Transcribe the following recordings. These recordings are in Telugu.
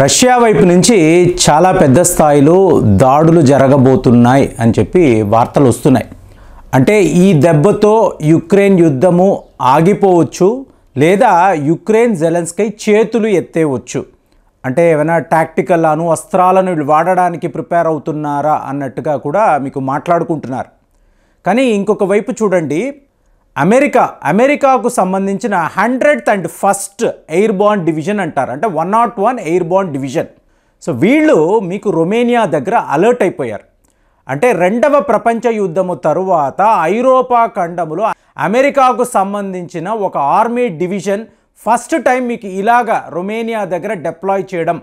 రష్యా వైపు నుంచి చాలా పెద్ద స్థాయిలో దాడులు జరగబోతున్నాయి అని చెప్పి వార్తలు వస్తున్నాయి అంటే ఈ దెబ్బతో యుక్రెయిన్ యుద్ధము ఆగిపోవచ్చు లేదా యుక్రెయిన్ జెలెన్స్కై చేతులు ఎత్తేవచ్చు అంటే ఏమైనా టాక్టికల్ అను అస్త్రాలను వాడడానికి ప్రిపేర్ అవుతున్నారా అన్నట్టుగా కూడా మీకు మాట్లాడుకుంటున్నారు కానీ ఇంకొక వైపు చూడండి అమెరికా అమెరికాకు సంబంధించిన hundred and first airborne division అంటారు అంటే one naught one airborne division so వీళ్ళు మీకు రొమేనియా దగ్గర అలర్ట్ అయిపోయారు అంటే రెండవ ప్రపంచ యుద్ధము తరువాత ఐరోపా ఖండములో అమెరికాకు సంబంధించిన ఒక ఆర్మీ డివిజన్ ఫస్ట్ టైం మీకు ఇలాగ రొమేనియా దగ్గర డిప్లాయ్ చేయడం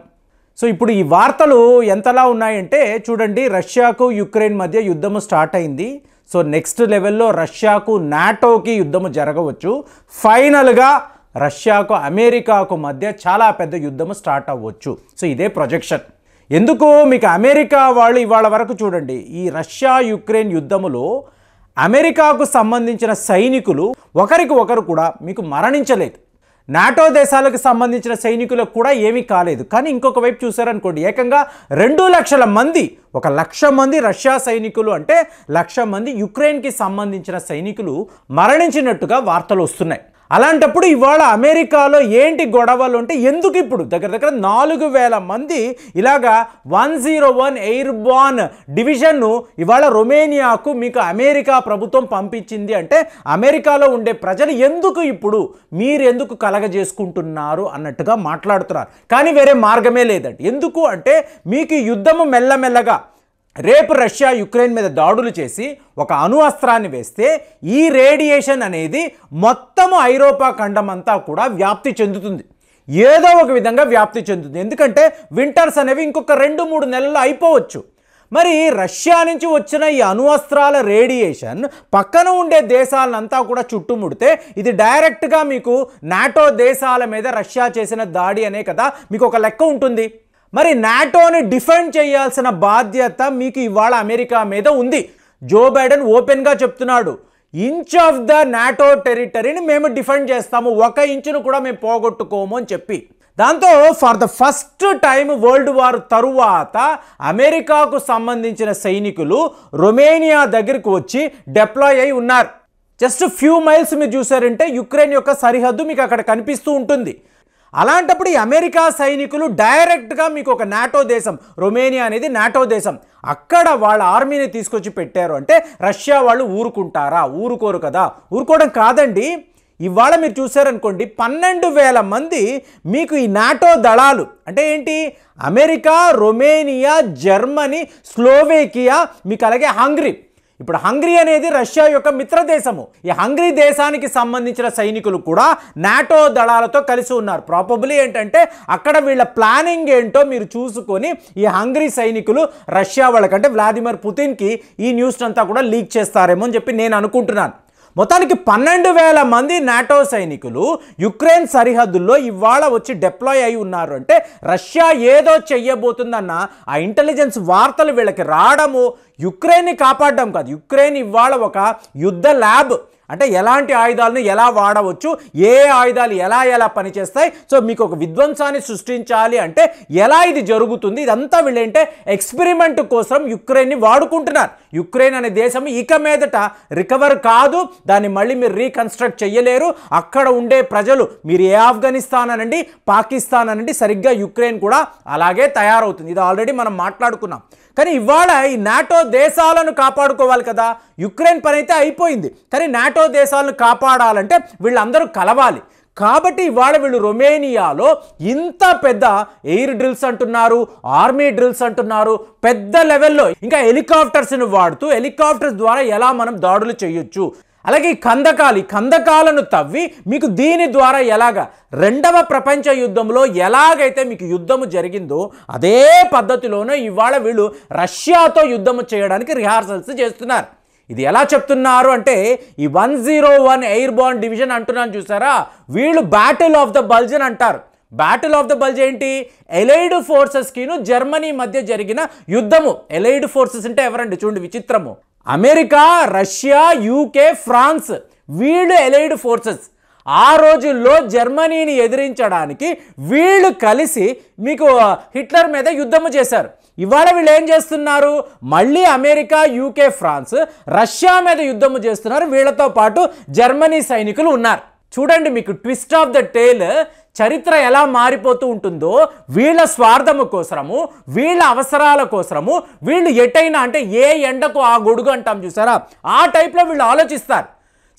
సో ఇప్పుడు ఈ వార్తలు ఎంతలా ఉన్నాయంటే చూడండి రష్యాకు యుక్రెయిన్ మధ్య యుద్ధము స్టార్ట్ అయింది సో నెక్స్ట్ లెవెల్లో రష్యాకు నాటోకి యుద్ధము జరగవచ్చు ఫైనల్గా రష్యాకు అమెరికాకు మధ్య చాలా పెద్ద యుద్ధము స్టార్ట్ అవ్వచ్చు సో ఇదే ప్రొజెక్షన్ ఎందుకో మీకు అమెరికా వాళ్ళు ఇవాళ వరకు చూడండి ఈ రష్యా యుక్రెయిన్ యుద్ధములో అమెరికాకు సంబంధించిన సైనికులు ఒకరికి ఒకరు కూడా మీకు మరణించలేదు నాటో దేశాలకు సంబంధించిన సైనికులకు కూడా ఏమీ కాలేదు కానీ ఇంకొక వైపు చూశారనుకోండి ఏకంగా రెండు లక్షల మంది ఒక లక్ష మంది రష్యా సైనికులు అంటే లక్ష మంది యుక్రెయిన్కి సంబంధించిన సైనికులు మరణించినట్టుగా వార్తలు వస్తున్నాయి అలాంటప్పుడు ఇవాళ అమెరికాలో ఏంటి గొడవలు ఉంటే ఎందుకు ఇప్పుడు దగ్గర దగ్గర నాలుగు వేల మంది ఇలాగా one zero one airborne డివిజన్ను ఇవాళ రొమేనియాకు మీకు అమెరికా ప్రభుత్వం పంపించింది అంటే అమెరికాలో ఉండే ప్రజలు ఎందుకు ఇప్పుడు మీరు ఎందుకు కలగజేసుకుంటున్నారు అన్నట్టుగా మాట్లాడుతున్నారు కానీ వేరే మార్గమే లేదండి ఎందుకు అంటే మీకు యుద్ధము మెల్లమెల్లగా రేపు రష్యా యుక్రెయిన్ మీద దాడులు చేసి ఒక అస్త్రాన్ని వేస్తే ఈ రేడియేషన్ అనేది మొత్తము ఐరోపా ఖండమంతా కూడా వ్యాప్తి చెందుతుంది ఏదో ఒక విధంగా వ్యాప్తి చెందుతుంది ఎందుకంటే వింటర్స్ అనేవి ఇంకొక రెండు మూడు నెలలు అయిపోవచ్చు మరి రష్యా నుంచి వచ్చిన ఈ అస్త్రాల రేడియేషన్ పక్కన ఉండే దేశాలనంతా కూడా చుట్టుముడితే ఇది డైరెక్ట్గా మీకు నాటో దేశాల మీద రష్యా చేసిన దాడి అనే కదా మీకు ఒక లెక్క ఉంటుంది మరి నాటోని డిఫెండ్ చేయాల్సిన బాధ్యత మీకు ఇవాళ అమెరికా మీద ఉంది జో బైడెన్ ఓపెన్గా చెప్తున్నాడు ఇంచ్ ఆఫ్ ద నాటో టెరిటరీని మేము డిఫెండ్ చేస్తాము ఒక ఇంచును కూడా మేము పోగొట్టుకోము అని చెప్పి దాంతో for the first time world war తరువాత అమెరికాకు సంబంధించిన సైనికులు రొమేనియా దగ్గరికి వచ్చి డెప్లాయ్ అయి ఉన్నారు జస్ట్ ఫ్యూ మైల్స్ మీరు చూసారంటే యుక్రెయిన్ యొక్క సరిహద్దు మీకు అక్కడ కనిపిస్తూ ఉంటుంది అలాంటప్పుడు ఈ అమెరికా సైనికులు డైరెక్ట్గా మీకు ఒక నాటో దేశం రొమేనియా అనేది నాటో దేశం అక్కడ వాళ్ళ ఆర్మీని తీసుకొచ్చి పెట్టారు అంటే రష్యా వాళ్ళు ఊరుకుంటారా ఊరుకోరు కదా ఊరుకోవడం కాదండి ఇవాళ మీరు చూసారనుకోండి పన్నెండు వేల మంది మీకు ఈ నాటో దళాలు అంటే ఏంటి అమెరికా రొమేనియా జర్మనీ స్లోవేకియా మీకు అలాగే హంగరీ ఇప్పుడు హంగరీ అనేది రష్యా యొక్క మిత్ర దేశము ఈ హంగరీ దేశానికి సంబంధించిన సైనికులు కూడా నాటో దళాలతో కలిసి ఉన్నారు ప్రాపబ్లీ ఏంటంటే అక్కడ వీళ్ళ ప్లానింగ్ ఏంటో మీరు చూసుకొని ఈ హంగరీ సైనికులు రష్యా వాళ్ళకంటే వ్లాదిమిర్ పుతిన్కి ఈ న్యూస్ అంతా కూడా లీక్ చేస్తారేమో అని చెప్పి నేను అనుకుంటున్నాను మొత్తానికి పన్నెండు వేల మంది నాటో సైనికులు యుక్రెయిన్ సరిహద్దుల్లో ఇవాళ వచ్చి డిప్లాయ్ అయి ఉన్నారు అంటే రష్యా ఏదో చెయ్యబోతుందన్న ఆ ఇంటెలిజెన్స్ వార్తలు వీళ్ళకి రావడము యుక్రెయిన్ని కాపాడడం కాదు యుక్రెయిన్ ఇవాళ ఒక యుద్ధ ల్యాబ్ అంటే ఎలాంటి ఆయుధాలను ఎలా వాడవచ్చు ఏ ఆయుధాలు ఎలా ఎలా పనిచేస్తాయి సో మీకు ఒక విధ్వంసాన్ని సృష్టించాలి అంటే ఎలా ఇది జరుగుతుంది ఇదంతా వీళ్ళేంటే ఎక్స్పెరిమెంట్ కోసం యుక్రెయిన్ని వాడుకుంటున్నారు యుక్రెయిన్ అనే దేశం ఇక మీదట రికవర్ కాదు దాన్ని మళ్ళీ మీరు రీకన్స్ట్రక్ట్ చేయలేరు అక్కడ ఉండే ప్రజలు మీరు ఏ ఆఫ్ఘనిస్తాన్ అనండి పాకిస్తాన్ అనండి సరిగ్గా యుక్రెయిన్ కూడా అలాగే తయారవుతుంది ఇది ఆల్రెడీ మనం మాట్లాడుకున్నాం కానీ ఇవాళ ఈ నాటో దేశాలను కాపాడుకోవాలి కదా యుక్రెయిన్ పని అయితే అయిపోయింది కానీ నాటో దేశాలను కాపాడాలంటే వీళ్ళందరూ కలవాలి కాబట్టి ఇవాళ వీళ్ళు రొమేనియాలో ఇంత పెద్ద ఎయిర్ డ్రిల్స్ అంటున్నారు ఆర్మీ డ్రిల్స్ అంటున్నారు పెద్ద లెవెల్లో ఇంకా హెలికాప్టర్స్ని వాడుతూ హెలికాప్టర్స్ ద్వారా ఎలా మనం దాడులు చేయొచ్చు అలాగే ఈ కందకాలు ఈ కందకాలను తవ్వి మీకు దీని ద్వారా ఎలాగ రెండవ ప్రపంచ యుద్ధంలో ఎలాగైతే మీకు యుద్ధము జరిగిందో అదే పద్ధతిలోనే ఇవాళ వీళ్ళు రష్యాతో యుద్ధము చేయడానికి రిహార్సల్స్ చేస్తున్నారు ఇది ఎలా చెప్తున్నారు అంటే ఈ one zero one airborne division అంటున్నాను చూసారా వీళ్ళు బ్యాటిల్ ఆఫ్ ద బల్జన్ అంటారు బ్యాటిల్ ఆఫ్ ద బల్జ్ ఏంటి ఎలైడ్ ఫోర్సెస్కిను జర్మనీ మధ్య జరిగిన యుద్ధము ఎలైడ్ ఫోర్సెస్ అంటే ఎవరండి చూడండి విచిత్రము అమెరికా రష్యా యూకే ఫ్రాన్స్ వీళ్ళు ఎలైడ్ ఫోర్సెస్ ఆ రోజుల్లో జర్మనీని ఎదిరించడానికి వీళ్ళు కలిసి మీకు హిట్లర్ మీద యుద్ధము చేశారు ఇవాళ వీళ్ళు ఏం చేస్తున్నారు మళ్ళీ అమెరికా యూకే ఫ్రాన్స్ రష్యా మీద యుద్ధము చేస్తున్నారు వీళ్ళతో పాటు జర్మనీ సైనికులు ఉన్నారు చూడండి మీకు ట్విస్ట్ ఆఫ్ ద టేల్ చరిత్ర ఎలా మారిపోతూ ఉంటుందో వీళ్ళ స్వార్థము కోసరము వీళ్ళ అవసరాల కోసరము వీళ్ళు ఎటైనా అంటే ఏ ఎండకు ఆ గొడుగు అంటాం చూసారా ఆ టైప్లో వీళ్ళు ఆలోచిస్తారు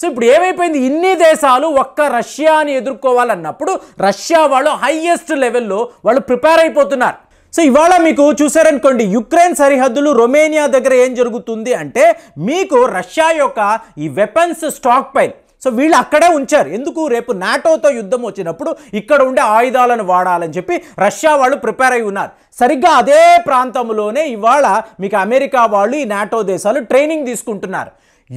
సో ఇప్పుడు ఏమైపోయింది ఇన్ని దేశాలు ఒక్క రష్యాని ఎదుర్కోవాలన్నప్పుడు రష్యా వాళ్ళు హయ్యెస్ట్ లెవెల్లో వాళ్ళు ప్రిపేర్ అయిపోతున్నారు సో ఇవాళ మీకు చూసారనుకోండి యుక్రెయిన్ సరిహద్దులు రొమేనియా దగ్గర ఏం జరుగుతుంది అంటే మీకు రష్యా యొక్క ఈ వెపన్స్ స్టాక్ పైల్ సో వీళ్ళు అక్కడే ఉంచారు ఎందుకు రేపు నాటోతో యుద్ధం వచ్చినప్పుడు ఇక్కడ ఉండే ఆయుధాలను వాడాలని చెప్పి రష్యా వాళ్ళు ప్రిపేర్ అయి ఉన్నారు సరిగ్గా అదే ప్రాంతంలోనే ఇవాళ మీకు అమెరికా వాళ్ళు ఈ నాటో దేశాలు ట్రైనింగ్ తీసుకుంటున్నారు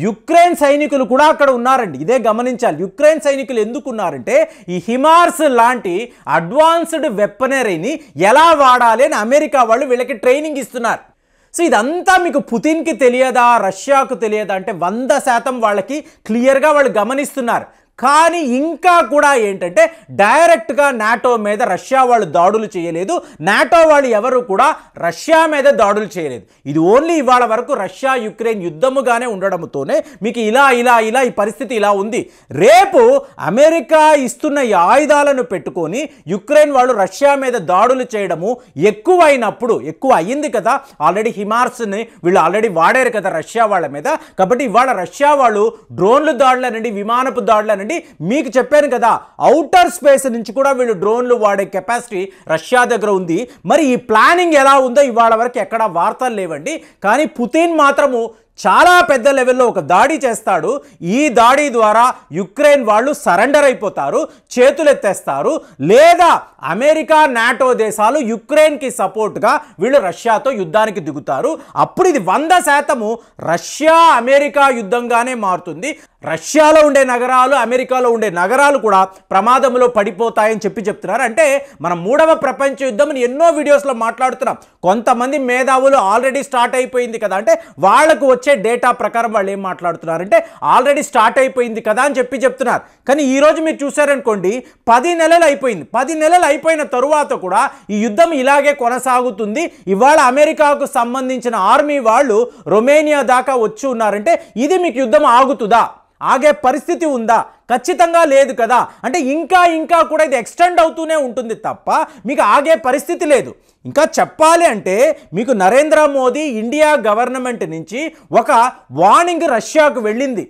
యుక్రెయిన్ సైనికులు కూడా అక్కడ ఉన్నారండి ఇదే గమనించాలి యుక్రెయిన్ సైనికులు ఎందుకు ఉన్నారంటే ఈ హిమార్స్ లాంటి అడ్వాన్స్డ్ వెపనరీని ఎలా వాడాలి అని అమెరికా వాళ్ళు వీళ్ళకి ట్రైనింగ్ ఇస్తున్నారు సో ఇదంతా మీకు పుతిన్కి తెలియదా రష్యాకు తెలియదా అంటే వంద శాతం వాళ్ళకి క్లియర్గా వాళ్ళు గమనిస్తున్నారు కానీ ఇంకా కూడా ఏంటంటే డైరెక్ట్గా నాటో మీద రష్యా వాళ్ళు దాడులు చేయలేదు నాటో వాళ్ళు ఎవరు కూడా రష్యా మీద దాడులు చేయలేదు ఇది ఓన్లీ ఇవాళ వరకు రష్యా యుక్రెయిన్ యుద్ధముగానే ఉండడంతోనే మీకు ఇలా ఇలా ఇలా ఈ పరిస్థితి ఇలా ఉంది రేపు అమెరికా ఇస్తున్న ఈ ఆయుధాలను పెట్టుకొని యుక్రెయిన్ వాళ్ళు రష్యా మీద దాడులు చేయడము ఎక్కువైనప్పుడు ఎక్కువ అయ్యింది కదా ఆల్రెడీ హిమార్స్ని వీళ్ళు ఆల్రెడీ వాడారు కదా రష్యా వాళ్ళ మీద కాబట్టి ఇవాళ రష్యా వాళ్ళు డ్రోన్లు దాడులనండి విమానపు దాడులనండి చెప్పానండి మీకు చెప్పాను కదా అవుటర్ స్పేస్ నుంచి కూడా వీళ్ళు డ్రోన్లు వాడే కెపాసిటీ రష్యా దగ్గర ఉంది మరి ఈ ప్లానింగ్ ఎలా ఉందో ఇవాళ వరకు ఎక్కడా వార్తలు లేవండి కానీ పుతిన్ మాత్రము చాలా పెద్ద లెవెల్లో ఒక దాడి చేస్తాడు ఈ దాడి ద్వారా యుక్రెయిన్ వాళ్ళు సరెండర్ అయిపోతారు చేతులెత్తేస్తారు లేదా అమెరికా నాటో దేశాలు యుక్రెయిన్కి సపోర్ట్గా వీళ్ళు రష్యాతో యుద్ధానికి దిగుతారు అప్పుడు ఇది వంద శాతము రష్యా అమెరికా యుద్ధంగానే మారుతుంది రష్యాలో ఉండే నగరాలు అమెరికాలో ఉండే నగరాలు కూడా ప్రమాదంలో పడిపోతాయని చెప్పి చెప్తున్నారు అంటే మనం మూడవ ప్రపంచ యుద్ధం ఎన్నో వీడియోస్లో మాట్లాడుతున్నాం కొంతమంది మేధావులు ఆల్రెడీ స్టార్ట్ అయిపోయింది కదా అంటే వాళ్ళకు వచ్చే డేటా ప్రకారం వాళ్ళు ఏం మాట్లాడుతున్నారంటే ఆల్రెడీ స్టార్ట్ అయిపోయింది కదా అని చెప్పి చెప్తున్నారు కానీ ఈరోజు మీరు చూసారనుకోండి పది నెలలు అయిపోయింది పది నెలలు అయిపోయిన తరువాత కూడా ఈ యుద్ధం ఇలాగే కొనసాగుతుంది ఇవాళ అమెరికాకు సంబంధించిన ఆర్మీ వాళ్ళు రొమేనియా దాకా వచ్చి ఉన్నారంటే ఇది మీకు యుద్ధం ఆగుతుందా ఆగే పరిస్థితి ఉందా ఖచ్చితంగా లేదు కదా అంటే ఇంకా ఇంకా కూడా ఇది ఎక్స్టెండ్ అవుతూనే ఉంటుంది తప్ప మీకు ఆగే పరిస్థితి లేదు ఇంకా చెప్పాలి అంటే మీకు నరేంద్ర మోదీ ఇండియా గవర్నమెంట్ నుంచి ఒక వార్నింగ్ రష్యాకు వెళ్ళింది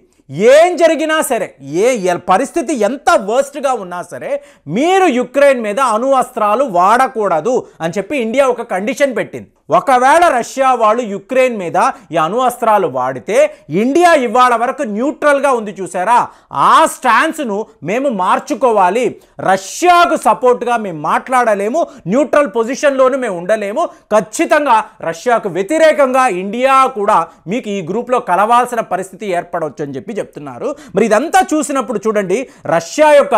ఏం జరిగినా సరే ఏ పరిస్థితి ఎంత వర్స్ట్గా ఉన్నా సరే మీరు యుక్రెయిన్ మీద అణువస్త్రాలు వాడకూడదు అని చెప్పి ఇండియా ఒక కండిషన్ పెట్టింది ఒకవేళ రష్యా వాళ్ళు యుక్రెయిన్ మీద ఈ అణువస్త్రాలు వాడితే ఇండియా ఇవాళ వరకు న్యూట్రల్గా ఉంది చూసారా ఆ స్టాన్స్ను మేము మార్చుకోవాలి రష్యాకు సపోర్ట్గా మేము మాట్లాడలేము న్యూట్రల్ పొజిషన్లోనూ మేము ఉండలేము ఖచ్చితంగా రష్యాకు వ్యతిరేకంగా ఇండియా కూడా మీకు ఈ గ్రూప్లో కలవాల్సిన పరిస్థితి ఏర్పడవచ్చు అని చెప్పి చెప్తున్నారు మరి ఇదంతా చూసినప్పుడు చూడండి రష్యా యొక్క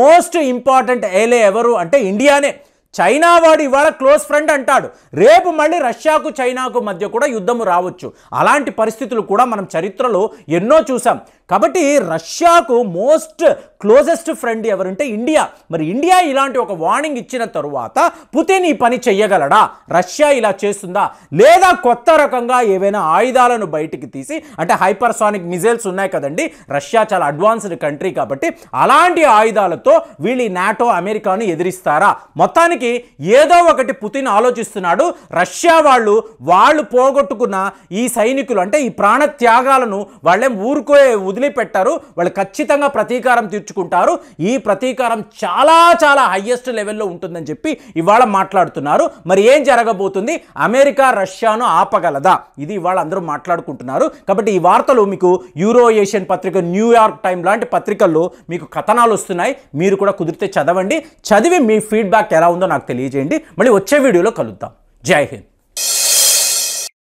మోస్ట్ ఇంపార్టెంట్ ఏలే ఎవరు అంటే ఇండియానే చైనా వాడు ఇవాళ క్లోజ్ ఫ్రెండ్ అంటాడు రేపు మళ్ళీ రష్యాకు చైనాకు మధ్య కూడా యుద్ధము రావచ్చు అలాంటి పరిస్థితులు కూడా మనం చరిత్రలో ఎన్నో చూసాం కాబట్టి రష్యాకు మోస్ట్ క్లోజెస్ట్ ఫ్రెండ్ ఎవరంటే ఇండియా మరి ఇండియా ఇలాంటి ఒక వార్నింగ్ ఇచ్చిన తరువాత పుతిన్ ఈ పని చెయ్యగలడా రష్యా ఇలా చేస్తుందా లేదా కొత్త రకంగా ఏవైనా ఆయుధాలను బయటికి తీసి అంటే హైపర్సానిక్ మిజైల్స్ ఉన్నాయి కదండి రష్యా చాలా అడ్వాన్స్డ్ కంట్రీ కాబట్టి అలాంటి ఆయుధాలతో వీళ్ళు నాటో అమెరికాను ఎదిరిస్తారా మొత్తానికి చేయడానికి ఏదో ఒకటి పుతిన్ ఆలోచిస్తున్నాడు రష్యా వాళ్ళు వాళ్ళు పోగొట్టుకున్న ఈ సైనికులు అంటే ఈ ప్రాణ త్యాగాలను వాళ్ళేం ఊరుకో వదిలిపెట్టారు వాళ్ళు ఖచ్చితంగా ప్రతీకారం తీర్చుకుంటారు ఈ ప్రతీకారం చాలా చాలా హయ్యెస్ట్ లెవెల్లో ఉంటుందని చెప్పి ఇవాళ మాట్లాడుతున్నారు మరి ఏం జరగబోతుంది అమెరికా రష్యాను ఆపగలదా ఇది ఇవాళ అందరూ మాట్లాడుకుంటున్నారు కాబట్టి ఈ వార్తలు మీకు యూరో ఏషియన్ పత్రిక న్యూయార్క్ టైం లాంటి పత్రికల్లో మీకు కథనాలు వస్తున్నాయి మీరు కూడా కుదిరితే చదవండి చదివి మీ ఫీడ్బ్యాక్ ఎలా ఉందో నాకు తెలియజేయండి మళ్ళీ వచ్చే వీడియోలో కలుద్దాం జై హింద్